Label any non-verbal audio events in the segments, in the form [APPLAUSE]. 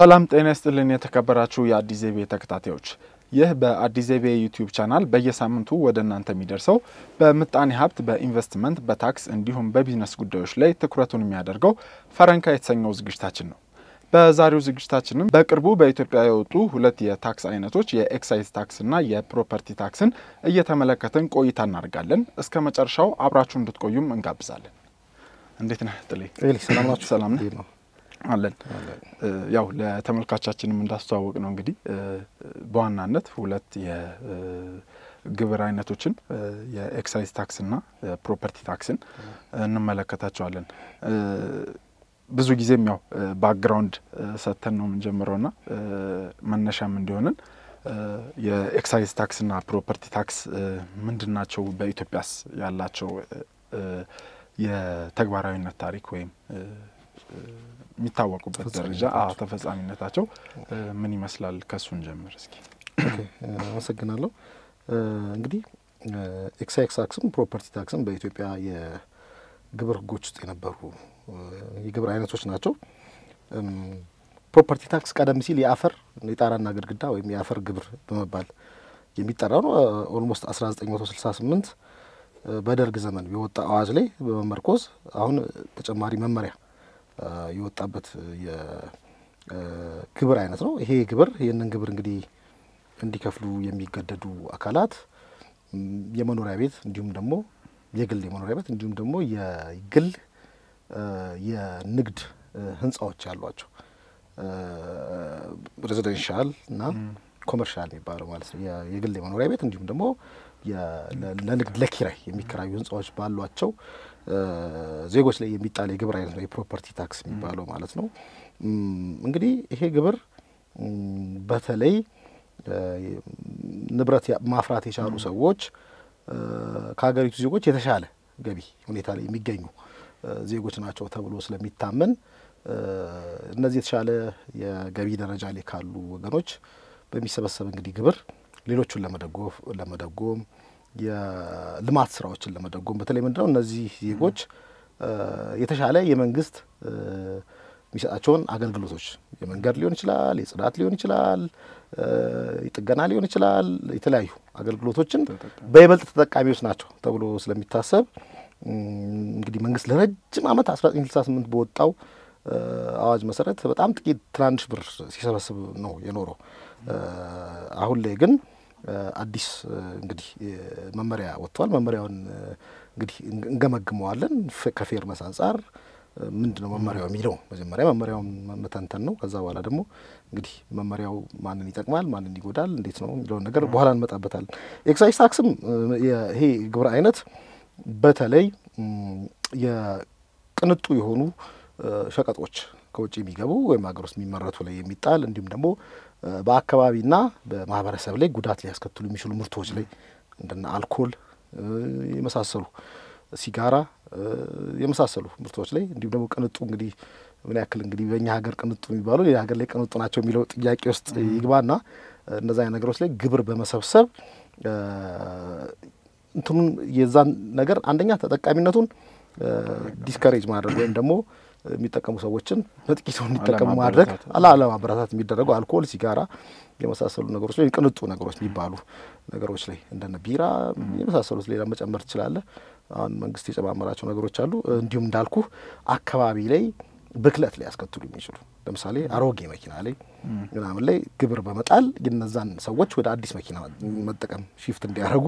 ሰላም ጤና ይስጥልን። የተከበራችሁ የአዲስ ዘይቤ ተከታታዮች፣ ይህ በአዲስ ዘይቤ ዩቲዩብ ቻናል በየሳምንቱ ወደ እናንተ የሚደርሰው በምጣኔ ሀብት፣ በኢንቨስትመንት፣ በታክስ እንዲሁም በቢዝነስ ጉዳዮች ላይ ትኩረቱን የሚያደርገው ፈረንካ የተሰኘው ዝግጅታችን ነው። በዛሬው ዝግጅታችንም በቅርቡ በኢትዮጵያ የወጡ ሁለት የታክስ አይነቶች የኤክሳይዝ ታክስና የፕሮፐርቲ ታክስን እየተመለከትን ቆይታ እናደርጋለን። እስከ መጨረሻው አብራችሁ እንድትቆዩም እንጋብዛለን። እንዴት ነህ ጥሌ? ሰላም ናችሁ? ሰላም ነህ? አለን። ያው ለተመልካቻችንም እንዳስተዋወቅ ነው እንግዲህ በዋናነት ሁለት የግብር አይነቶችን የኤክሳይዝ ታክስና ፕሮፐርቲ ታክስን እንመለከታቸዋለን። ብዙ ጊዜም ያው ባክግራውንድ ሰጥተን ነው የምንጀምረውና መነሻም እንዲሆንን የኤክሳይዝ ታክስና ፕሮፐርቲ ታክስ ምንድን ናቸው? በኢትዮጵያስ ያላቸው የተግባራዊነት ታሪክ ወይም የሚታወቁበት ደረጃ ተፈጻሚነታቸው ምን ይመስላል? ከሱን ጀምር እስኪ። አመሰግናለሁ። እንግዲህ ኤክሳይዝ ታክስም ፕሮፐርቲ ታክስም በኢትዮጵያ የግብር ህጎች ውስጥ የነበሩ የግብር አይነቶች ናቸው። ፕሮፐርቲ ታክስ ቀደም ሲል የአፈር የጣራና ግድግዳ ወይም የአፈር ግብር በመባል የሚጠራው ነው። ኦልሞስት 1968 በደርግ ዘመን የወጣ አዋጅ ላይ በመመርኮዝ አሁን ተጨማሪ መመሪያ የወጣበት የግብር አይነት ነው። ይሄ ግብር ይህንን ግብር እንግዲህ እንዲከፍሉ የሚገደዱ አካላት የመኖሪያ ቤት እንዲሁም ደግሞ የግል የመኖሪያ ቤት እንዲሁም ደግሞ የግል የንግድ ህንፃዎች ያሏቸው ሬዚደንሻል እና ኮመርሻል የሚባለው ማለት ነው። የግል የመኖሪያ ቤት እንዲሁም ደግሞ ለንግድ ለኪራይ የሚከራዩ ህንፃዎች ባሏቸው ዜጎች ላይ የሚጣል የግብር አይነት ነው የፕሮፐርቲ ታክስ የሚባለው ማለት ነው። እንግዲህ ይሄ ግብር በተለይ ንብረት ማፍራት የቻሉ ሰዎች ከሀገሪቱ ዜጎች የተሻለ ገቢ ሁኔታ ላይ የሚገኙ ዜጎች ናቸው ተብሎ ስለሚታመን እነዚህ የተሻለ የገቢ ደረጃ ላይ ካሉ ወገኖች በሚሰበሰብ እንግዲህ ግብር ሌሎቹን ለመደጎም የልማት ስራዎችን ለመደጎም በተለይ ምንድነው እነዚህ ዜጎች የተሻለ የመንግስት የሚሰጣቸውን አገልግሎቶች የመንገድ ሊሆን ይችላል፣ የጽዳት ሊሆን ይችላል፣ የጥገና ሊሆን ይችላል፣ የተለያዩ አገልግሎቶችን በይበልጥ ተጠቃሚዎች ናቸው ተብሎ ስለሚታሰብ እንግዲህ መንግስት ለረጅም ዓመት 1968 በወጣው አዋጅ መሰረት በጣም ጥቂት ትናንሽ ብር ሲሰበስብ ነው የኖረው። አሁን ላይ ግን አዲስ እንግዲህ መመሪያ ወጥቷል። መመሪያውን እንግዲህ እንገመግመዋለን። ከፌርነስ አንጻር ምንድን ነው መመሪያው የሚለው መጀመሪያ መመሪያውን መተንተን ነው። ከዛ በኋላ ደግሞ እንግዲህ መመሪያው ማንን ይጠቅማል፣ ማንን ይጎዳል፣ እንዴት ነው የሚለውን ነገር በኋላ እንመጣበታለን። ኤክሳይዝ ታክስም ይሄ ግብር አይነት በተለይ የቅንጡ የሆኑ ሸቀጦች ከውጭ የሚገቡ ወይም ሀገር ውስጥ የሚመረቱ ላይ የሚጣል እንዲሁም ደግሞ በአካባቢና በማህበረሰብ ላይ ጉዳት ሊያስከትሉ የሚችሉ ምርቶች ላይ እንደነ አልኮል የመሳሰሉ ሲጋራ የመሳሰሉ ምርቶች ላይ እንዲሁም ደግሞ ቅንጡ እንግዲህ ምን ያክል እንግዲህ በእኛ ሀገር ቅንጡ የሚባሉ ሌላ ሀገር ላይ ቅንጡ ናቸው የሚለው ጥያቄ ውስጥ ይግባና እነዚ ነገሮች ላይ ግብር በመሰብሰብ እንትኑን የዛን ነገር አንደኛ ተጠቃሚነቱን ዲስከሬጅ ማድረግ ወይም ደግሞ የሚጠቀሙ ሰዎችን በጥቂቱ እንዲጠቀሙ ማድረግ አለማበረታት የሚደረገው አልኮል፣ ሲጋራ የመሳሰሉ ነገሮች ላይ ቅንጡ ነገሮች የሚባሉ ነገሮች ላይ እንደነ ቢራ የመሳሰሉት ሌላ መጨመር ትችላለ። አሁን መንግስት የጨማመራቸው ነገሮች አሉ። እንዲሁም እንዳልኩ አካባቢ ላይ ብክለት ሊያስከትሉ የሚችሉ ለምሳሌ አሮጌ መኪና ላይ ምናምን ላይ ግብር በመጣል እነዛን ሰዎች ወደ አዲስ መኪና መጠቀም ሽፍት እንዲያደርጉ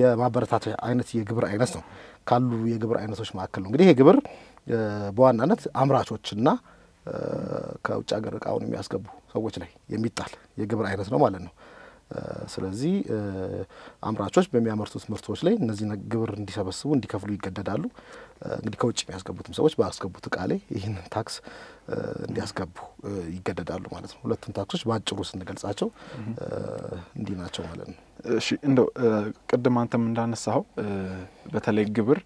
የማበረታቻ አይነት የግብር አይነት ነው ካሉ የግብር አይነቶች መካከል ነው። እንግዲህ ይሄ ግብር በዋናነት አምራቾችና ከውጭ ሀገር እቃውን የሚያስገቡ ሰዎች ላይ የሚጣል የግብር አይነት ነው ማለት ነው። ስለዚህ አምራቾች በሚያመርቱት ምርቶች ላይ እነዚህ ግብር እንዲሰበስቡ እንዲከፍሉ ይገደዳሉ። እንግዲህ ከውጭ የሚያስገቡትም ሰዎች ባስገቡት እቃ ላይ ይህንን ታክስ እንዲያስገቡ ይገደዳሉ ማለት ነው። ሁለቱም ታክሶች በአጭሩ ስንገልጻቸው እንዲህ ናቸው ማለት ነው። እሺ እንደው ቅድም አንተም እንዳነሳኸው በተለይ ግብር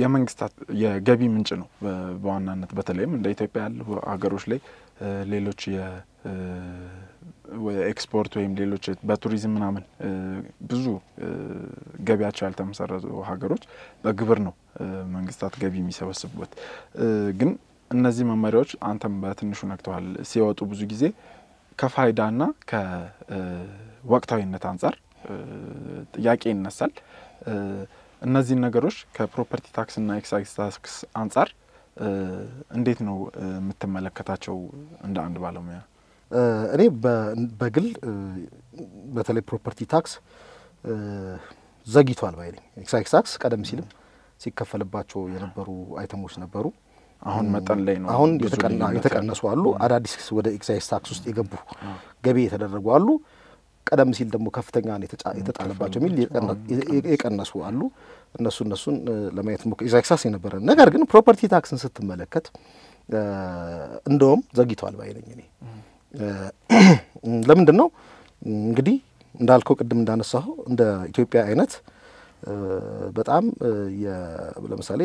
የመንግስታት የገቢ ምንጭ ነው በዋናነት በተለይም እንደ ኢትዮጵያ ያሉ ሀገሮች ላይ ሌሎች ኤክስፖርት ወይም ሌሎች በቱሪዝም ምናምን ብዙ ገቢያቸው ያልተመሰረቱ ሀገሮች በግብር ነው መንግስታት ገቢ የሚሰበስቡበት። ግን እነዚህ መመሪያዎች አንተም በትንሹ ነክተዋል፣ ሲወጡ ብዙ ጊዜ ከፋይዳና ከወቅታዊነት አንጻር ጥያቄ ይነሳል። እነዚህን ነገሮች ከፕሮፐርቲ ታክስ እና ኤክሳይዝ ታክስ አንጻር እንዴት ነው የምትመለከታቸው እንደ አንድ ባለሙያ? እኔ በግል በተለይ ፕሮፐርቲ ታክስ ዘግይቷል ባይ ነኝ። ኤክሳይዝ ታክስ ቀደም ሲልም ሲከፈልባቸው የነበሩ አይተሞች ነበሩ። አሁን መጠን ላይ ነው። አሁን የተቀነሱ አሉ። አዳዲስ ወደ ኤክሳይዝ ታክስ ውስጥ የገቡ ገቢ የተደረጉ አሉ። ቀደም ሲል ደግሞ ከፍተኛ የተጣለባቸው የሚል የቀነሱ አሉ። እነሱ እነሱን ለማየት ሞ ኢዛክሳስ የነበረ ነገር ግን ፕሮፐርቲ ታክስን ስትመለከት እንደውም ዘግይተዋል ባይነኝ እኔ ለምንድን ነው እንግዲህ እንዳልከው ቅድም እንዳነሳሁ እንደ ኢትዮጵያ አይነት በጣም ለምሳሌ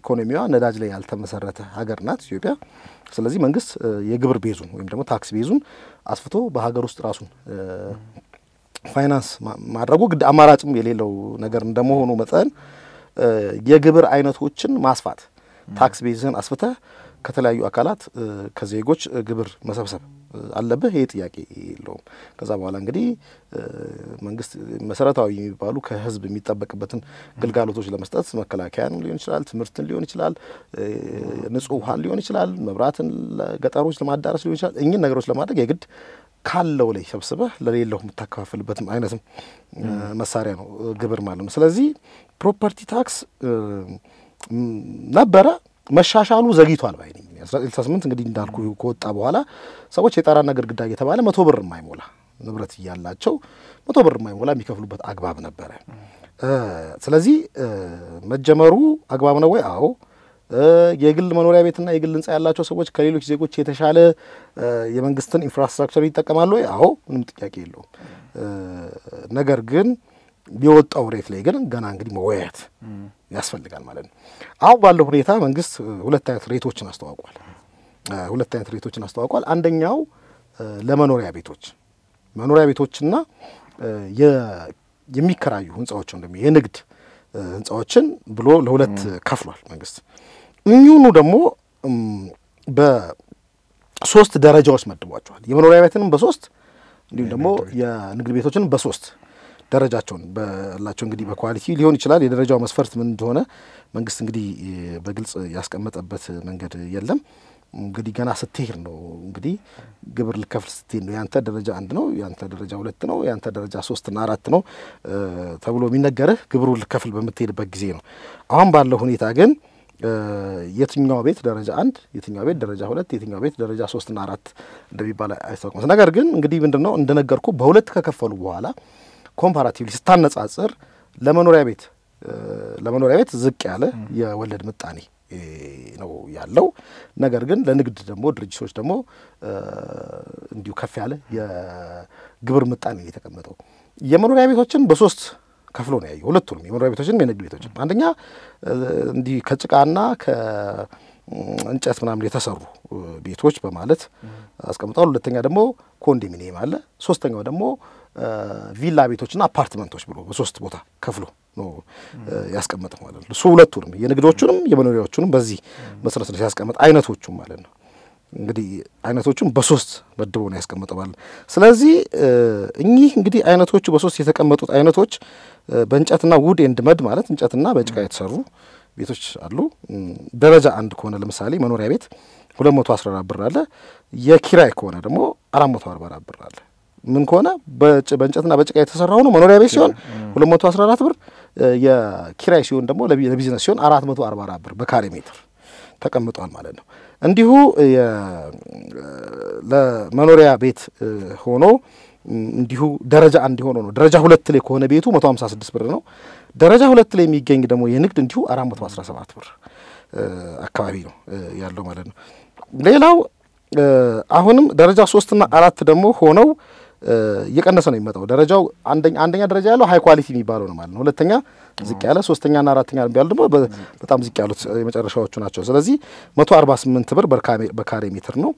ኢኮኖሚዋ ነዳጅ ላይ ያልተመሰረተ ሀገር ናት ኢትዮጵያ። ስለዚህ መንግስት የግብር ቤዙን ወይም ደግሞ ታክስ ቤዙን አስፍቶ በሀገር ውስጥ ራሱን ፋይናንስ ማድረጉ ግድ አማራጭም የሌለው ነገር እንደመሆኑ መጠን የግብር አይነቶችን ማስፋት ታክስ ቤዝን አስፍተህ ከተለያዩ አካላት ከዜጎች ግብር መሰብሰብ አለብህ። ይህ ጥያቄ የለውም። ከዛ በኋላ እንግዲህ መንግስት መሰረታዊ የሚባሉ ከህዝብ የሚጠበቅበትን ግልጋሎቶች ለመስጠት መከላከያን ሊሆን ይችላል፣ ትምህርትን ሊሆን ይችላል፣ ንጹህ ውሃን ሊሆን ይችላል፣ መብራትን ገጠሮች ለማዳረስ ሊሆን ይችላል። እኚህን ነገሮች ለማድረግ የግድ ካለው ላይ ሰብስበህ ለሌለው የምታከፋፍልበትም አይነት መሳሪያ ነው ግብር ማለት ነው። ስለዚህ ፕሮፐርቲ ታክስ ነበረ መሻሻሉ ዘግይቷል ባይ ነኝ። ስምንት እንግዲህ እንዳልኩ ከወጣ በኋላ ሰዎች የጣራና ግድግዳ እየተባለ መቶ ብር የማይሞላ ንብረት እያላቸው መቶ ብር የማይሞላ የሚከፍሉበት አግባብ ነበረ። ስለዚህ መጀመሩ አግባብ ነው ወይ? አዎ የግል መኖሪያ ቤትና የግል ህንፃ ያላቸው ሰዎች ከሌሎች ዜጎች የተሻለ የመንግስትን ኢንፍራስትራክቸር ይጠቀማሉ። አዎ ምንም ጥያቄ የለውም። ነገር ግን የወጣው ሬት ላይ ግን ገና እንግዲህ መወያየት ያስፈልጋል ማለት ነው። አሁን ባለው ሁኔታ መንግስት ሁለት አይነት ሬቶችን አስተዋውቋል። ሁለት አይነት ሬቶችን አስተዋውቋል። አንደኛው ለመኖሪያ ቤቶች መኖሪያ ቤቶችና የሚከራዩ ደግሞ የንግድ ህንፃዎችን ብሎ ለሁለት ከፍሏል መንግስት እኚሁኑ ደግሞ በሶስት ደረጃዎች መድቧቸዋል። የመኖሪያ ቤትንም በሶስት እንዲሁም ደግሞ የንግድ ቤቶችን በሶስት ደረጃቸውን በላቸው እንግዲህ በኳሊቲ ሊሆን ይችላል። የደረጃው መስፈርት ምን እንደሆነ መንግስት እንግዲህ በግልጽ ያስቀመጠበት መንገድ የለም። እንግዲህ ገና ስትሄድ ነው እንግዲህ ግብር ልከፍል ስትሄድ ነው ያንተ ደረጃ አንድ ነው ያንተ ደረጃ ሁለት ነው ያንተ ደረጃ ሶስትና አራት ነው ተብሎ የሚነገርህ ግብሩ ልከፍል በምትሄድበት ጊዜ ነው። አሁን ባለው ሁኔታ ግን የትኛው ቤት ደረጃ አንድ፣ የትኛው ቤት ደረጃ ሁለት፣ የትኛው ቤት ደረጃ ሶስትና አራት እንደሚባል አይታወቅም። ነገር ግን እንግዲህ ምንድን ነው እንደነገርኩ በሁለት ከከፈሉ በኋላ ኮምፓራቲቭሊ ስታነጻጽር ለመኖሪያ ቤት ለመኖሪያ ቤት ዝቅ ያለ የወለድ ምጣኔ ነው ያለው። ነገር ግን ለንግድ ደግሞ ድርጅቶች ደግሞ እንዲሁ ከፍ ያለ የግብር ምጣኔ የተቀመጠው የመኖሪያ ቤቶችን በሶስት ከፍሎ ነው ያየው። ሁለቱንም የመኖሪያ ቤቶችን የንግድ ቤቶችን። አንደኛ እንዲህ ከጭቃና ከእንጨት ምናምን የተሰሩ ቤቶች በማለት አስቀምጠዋል። ሁለተኛ ደግሞ ኮንዶሚኒየም አለ። ሶስተኛው ደግሞ ቪላ ቤቶችና አፓርትመንቶች ብሎ በሶስት ቦታ ከፍሎ ነው ያስቀመጠ ማለት ነው። እሱ ሁለቱንም የንግዶቹንም የመኖሪያዎቹንም በዚህ መሰረት ሲያስቀምጥ አይነቶቹም ማለት ነው እንግዲህ አይነቶቹን በሶስት መድቦ ነው ያስቀምጠዋል። ስለዚህ እኚህ እንግዲህ አይነቶቹ በሶስት የተቀመጡት አይነቶች በእንጨትና ውድ ኤንድ መድ ማለት እንጨትና በጭቃ የተሰሩ ቤቶች አሉ። ደረጃ አንድ ከሆነ ለምሳሌ መኖሪያ ቤት ሁለት መቶ ብር አለ። የኪራይ ከሆነ ደግሞ አራት መቶ አርባ አራት ብር አለ። ምን ከሆነ በእንጨትና በጭቃ የተሰራ ሆኖ መኖሪያ ቤት ሲሆን ሁለት መቶ አስራ አራት ብር፣ የኪራይ ሲሆን ደግሞ ለቢዝነስ ሲሆን አራት መቶ አርባ አራት ብር በካሬ ሜትር ተቀምጧል ማለት ነው። እንዲሁ ለመኖሪያ ቤት ሆኖ እንዲሁ ደረጃ አንድ ሆኖ ነው። ደረጃ ሁለት ላይ ከሆነ ቤቱ 156 ብር ነው። ደረጃ ሁለት ላይ የሚገኝ ደግሞ የንግድ እንዲሁ 417 ብር አካባቢ ነው ያለው ማለት ነው። ሌላው አሁንም ደረጃ ሶስትና አራት ደግሞ ሆነው እየቀነሰ ነው የሚመጣው። ደረጃው አንደኛ ደረጃ ያለው ሀይ ኳሊቲ የሚባለው ነው ማለት ነው። ሁለተኛ ዝቅ ያለ ሶስተኛና አራተኛ ቢያሉ ደግሞ በጣም ዝቅ ያሉት የመጨረሻዎቹ ናቸው። ስለዚህ መቶ አርባ ስምንት ብር በካሬ ሜትር ነው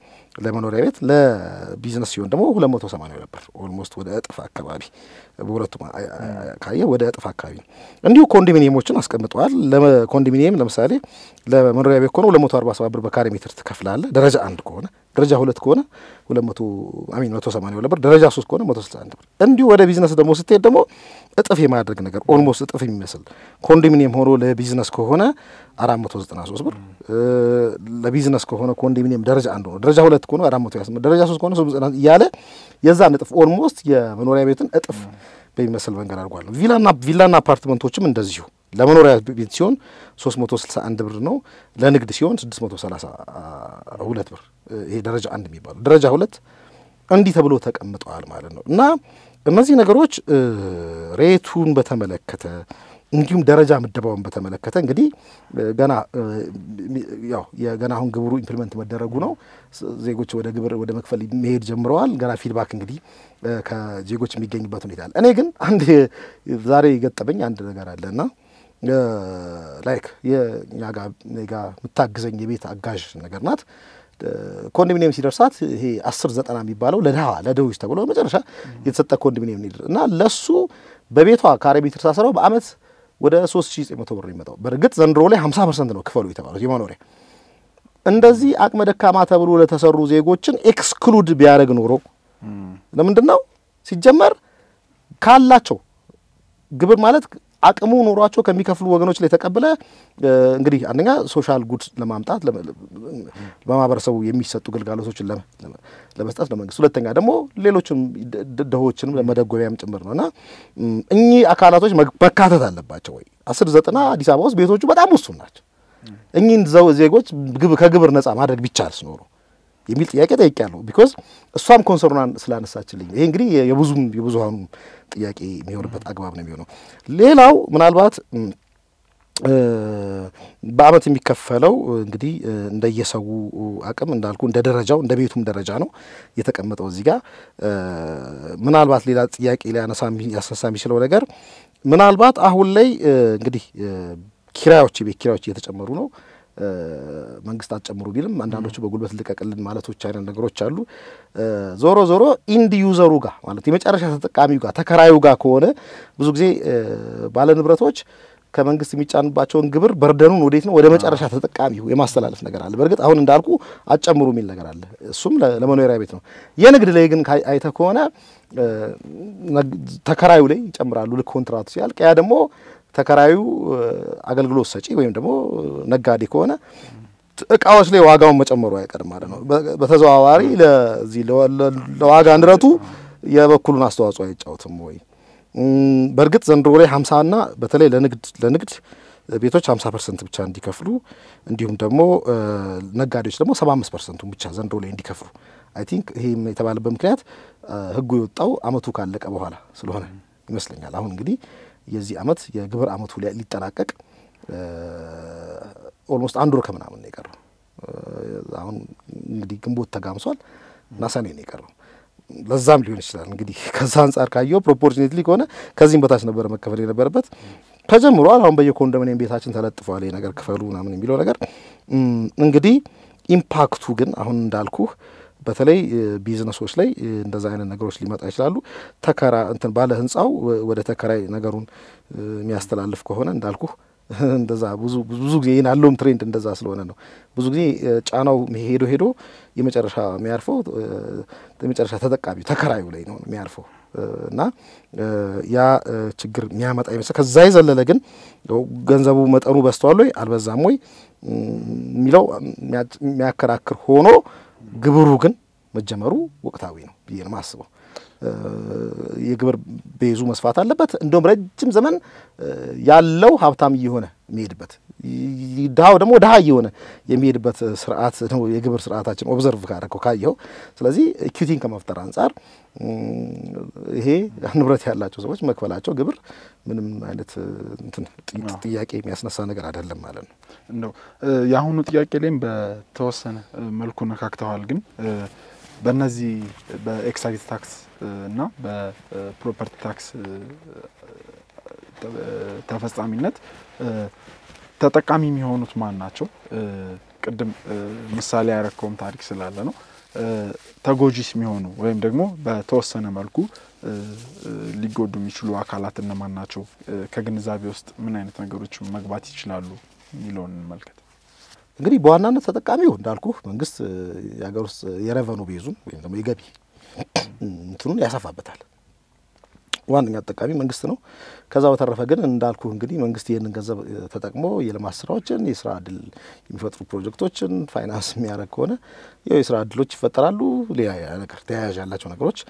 ለመኖሪያ ቤት። ለቢዝነስ ሲሆን ደግሞ ሁለት መቶ ሰማንያ ነበር። ኦልሞስት ወደ እጥፍ አካባቢ በሁለቱም ካየ ወደ እጥፍ አካባቢ ነው። እንዲሁ ኮንዶሚኒየሞችን አስቀምጠዋል። ለኮንዶሚኒየም ለምሳሌ ለመኖሪያ ቤት ከሆነ ሁለት መቶ አርባ ሰባት ብር በካሬ ሜትር ትከፍላለ። ደረጃ አንድ ከሆነ ደረጃ ሁለት ከሆነ ሁለት መቶ አሚን መቶ ሰማንያ ነበር። ደረጃ ሶስት ከሆነ መቶ ስልሳ አንድ ብር። እንዲሁ ወደ ቢዝነስ ደግሞ ስትሄድ ደግሞ እጥፍ የማድረግ ነገር ኦልሞስት እጥፍ የሚመስል ኮንዶሚኒየም ሆኖ ለቢዝነስ ከሆነ 493 ብር ለቢዝነስ ከሆነ ኮንዶሚኒየም ደረጃ አንድ ነው። ደረጃ ሁለት ከሆነ 428 ደረጃ ሶስት ከሆነ እያለ የዛን እጥፍ ኦልሞስት የመኖሪያ ቤትን እጥፍ በሚመስል መንገድ አድርጓል። ቪላና ቪላና አፓርትመንቶችም እንደዚሁ ለመኖሪያ ቤት ሲሆን 361 ብር ነው። ለንግድ ሲሆን 632 ብር። ይሄ ደረጃ አንድ የሚባለው ደረጃ ሁለት እንዲህ ተብሎ ተቀምጠዋል ማለት ነው እና እነዚህ ነገሮች ሬቱን በተመለከተ እንዲሁም ደረጃ ምደባውን በተመለከተ እንግዲህ ገና ያው የገና አሁን ግብሩ ኢምፕሊመንት መደረጉ ነው። ዜጎች ወደ ግብር ወደ መክፈል መሄድ ጀምረዋል። ገና ፊድባክ እንግዲህ ከዜጎች የሚገኝበት ሁኔታ አለ። እኔ ግን አንድ [LAUGHS] ዛሬ የገጠመኝ አንድ ነገር አለ እና ላይክ የእኛ ጋ የምታግዘኝ የቤት አጋዥ ነገር ናት ኮንዶሚኒየም ሲደርሳት ይሄ አስር ዘጠና የሚባለው ለድሃ ለድሆች ተብሎ መጨረሻ የተሰጠ ኮንዶሚኒየም ነው እና ለሱ በቤቷ ካሬ ሜትር ሳሰራው በአመት ወደ 3900 ብር ይመጣው። በእርግጥ ዘንድሮ ላይ 50 ፐርሰንት ነው ክፈሉ የተባለው የመኖሪያ እንደዚህ አቅመ ደካማ ተብሎ ለተሰሩ ዜጎችን ኤክስክሉድ ቢያደርግ ኖሮ ለምንድን ነው ሲጀመር ካላቸው ግብር ማለት አቅሙ ኖሯቸው ከሚከፍሉ ወገኖች ላይ ተቀብለ እንግዲህ አንደኛ ሶሻል ጉድ ለማምጣት በማህበረሰቡ የሚሰጡ ግልጋሎቶችን ለመስጠት ለመንግስት፣ ሁለተኛ ደግሞ ሌሎችም ድሆችንም ለመደጎቢያም ጭምር ነው እና እኚህ አካላቶች መካተት አለባቸው ወይ? አስር ዘጠና አዲስ አበባ ውስጥ ቤቶቹ በጣም ውሱን ናቸው። እኚህን ዜጎች ከግብር ነጻ ማድረግ ቢቻል ስኖሩ የሚል ጥያቄ ጠይቄያለሁ። ቢኮዝ እሷም ኮንሰርኗን ስላነሳችልኝ ይሄ እንግዲህ የብዙም የብዙሃኑ ጥያቄ የሚሆንበት አግባብ ነው የሚሆነው። ሌላው ምናልባት በአመት የሚከፈለው እንግዲህ እንደየሰው አቅም እንዳልኩ እንደ ደረጃው እንደ ቤቱም ደረጃ ነው የተቀመጠው። እዚህ ጋር ምናልባት ሌላ ጥያቄ ሊያነሳ የሚችለው ነገር ምናልባት አሁን ላይ እንግዲህ ኪራዮች የቤት ኪራዮች እየተጨመሩ ነው። መንግስት አትጨምሩ ቢልም አንዳንዶቹ በጉልበት ልቀቅልን ማለቶች አይነት ነገሮች አሉ። ዞሮ ዞሮ ኢንድ ዩዘሩ ጋር ማለት የመጨረሻ ተጠቃሚው ጋር ተከራዩ ጋር ከሆነ ብዙ ጊዜ ባለንብረቶች ከመንግስት የሚጫንባቸውን ግብር በርደኑን ወዴት ነው ወደ መጨረሻ ተጠቃሚው የማስተላለፍ ነገር አለ። በእርግጥ አሁን እንዳልኩ አጨምሩ የሚል ነገር አለ። እሱም ለመኖሪያ ቤት ነው። የንግድ ላይ ግን አይተ ከሆነ ተከራዩ ላይ ይጨምራሉ። ልክ ኮንትራቱ ሲያልቅ ያ ደግሞ ተከራዩ አገልግሎት ሰጪ ወይም ደግሞ ነጋዴ ከሆነ እቃዎች ላይ ዋጋውን መጨመሩ አይቀርም ማለት ነው። በተዘዋዋሪ ለዚህ ለዋጋ ንረቱ የበኩሉን አስተዋጽኦ አይጫወትም ወይ? በእርግጥ ዘንድሮ ላይ ና በተለይ ለንግድ ለንግድ ቤቶች ሀምሳ ፐርሰንት ብቻ እንዲከፍሉ እንዲሁም ደግሞ ነጋዴዎች ደግሞ አምስት ፐርሰንቱን ብቻ ዘንድሮ ላይ እንዲከፍሉ አይ ቲንክ ይህም የተባለበት ምክንያት ህጉ የወጣው አመቱ ካለቀ በኋላ ስለሆነ ይመስለኛል። አሁን እንግዲህ የዚህ አመት የግብር አመቱ ሊጠናቀቅ ኦልሞስት አንድ ወር ከምናምን ነው የቀረው። አሁን እንግዲህ ግንቦት ተጋምሷል እና ሰኔ ነው የቀረው። ለዛም ሊሆን ይችላል እንግዲህ [LAUGHS] ከዛ አንጻር ካየው ፕሮፖርሽኔትሊ ከሆነ ከዚህም በታች ነበረ መከፈል የነበረበት ተጀምሯል። አሁን በየኮንዶሚኒየም ቤታችን ተለጥፏል ነገር ክፈሉ ምናምን የሚለው ነገር እንግዲህ ኢምፓክቱ ግን አሁን እንዳልኩህ በተለይ ቢዝነሶች ላይ እንደዛ አይነት ነገሮች ሊመጣ ይችላሉ። ተከራ እንትን ባለ ህንፃው ወደ ተከራይ ነገሩን የሚያስተላልፍ ከሆነ እንዳልኩ [LAUGHS] እንደዛ ብዙ ብዙ ጊዜ ይህን ያለውም ትሬንድ እንደዛ ስለሆነ ነው። ብዙ ጊዜ ጫናው ሄዶ ሄዶ የመጨረሻ የሚያርፈው የመጨረሻ ተጠቃሚ ተከራዩ ላይ ነው የሚያርፈው እና ያ ችግር የሚያመጣ ይመስል ከዛ የዘለለ ግን ገንዘቡ መጠኑ በዝቷል ወይ አልበዛም ወይ የሚለው የሚያከራክር ሆኖ ግብሩ ግን መጀመሩ ወቅታዊ ነው ብዬ ነው የማስበው። የግብር ቤዙ መስፋት አለበት። እንደውም ረጅም ዘመን ያለው ሀብታም እየሆነ የሚሄድበት ድሃው ደግሞ ድሃ እየሆነ የሚሄድበት ስርዓት ነው የግብር ስርዓታችን ኦብዘርቭ ካደረገው ካየው። ስለዚህ ኢኩዊቲን ከመፍጠር አንጻር ይሄ ንብረት ያላቸው ሰዎች መክፈላቸው ግብር ምንም አይነት ጥያቄ የሚያስነሳ ነገር አይደለም ማለት ነው። እንደው የአሁኑ ጥያቄ ላይም በተወሰነ መልኩ ነካክተዋል ግን በእነዚህ በኤክሳይዝ ታክስ እና በፕሮፐርቲ ታክስ ተፈጻሚነት ተጠቃሚ የሚሆኑት ማን ናቸው? ቅድም ምሳሌ ያረከውም ታሪክ ስላለ ነው። ተጎጂስ የሚሆኑ ወይም ደግሞ በተወሰነ መልኩ ሊጎዱ የሚችሉ አካላት እነማን ናቸው? ከግንዛቤ ውስጥ ምን አይነት ነገሮች መግባት ይችላሉ የሚለውን እንመልከት። እንግዲህ በዋናነት ተጠቃሚው እንዳልኩ መንግስት የሀገር ውስጥ የረቨኑ ቤዙን ወይም ደግሞ የገቢ እንትኑን ያሰፋበታል። ዋነኛ ተጠቃሚ መንግስት ነው። ከዛ በተረፈ ግን እንዳልኩ እንግዲህ መንግስት ይህንን ገንዘብ ተጠቅሞ የልማት ስራዎችን፣ የስራ እድል የሚፈጥሩ ፕሮጀክቶችን ፋይናንስ የሚያደርግ ከሆነ ያው የስራ እድሎች ይፈጠራሉ፣ ሌላ ነገር ተያያዥ ያላቸው ነገሮች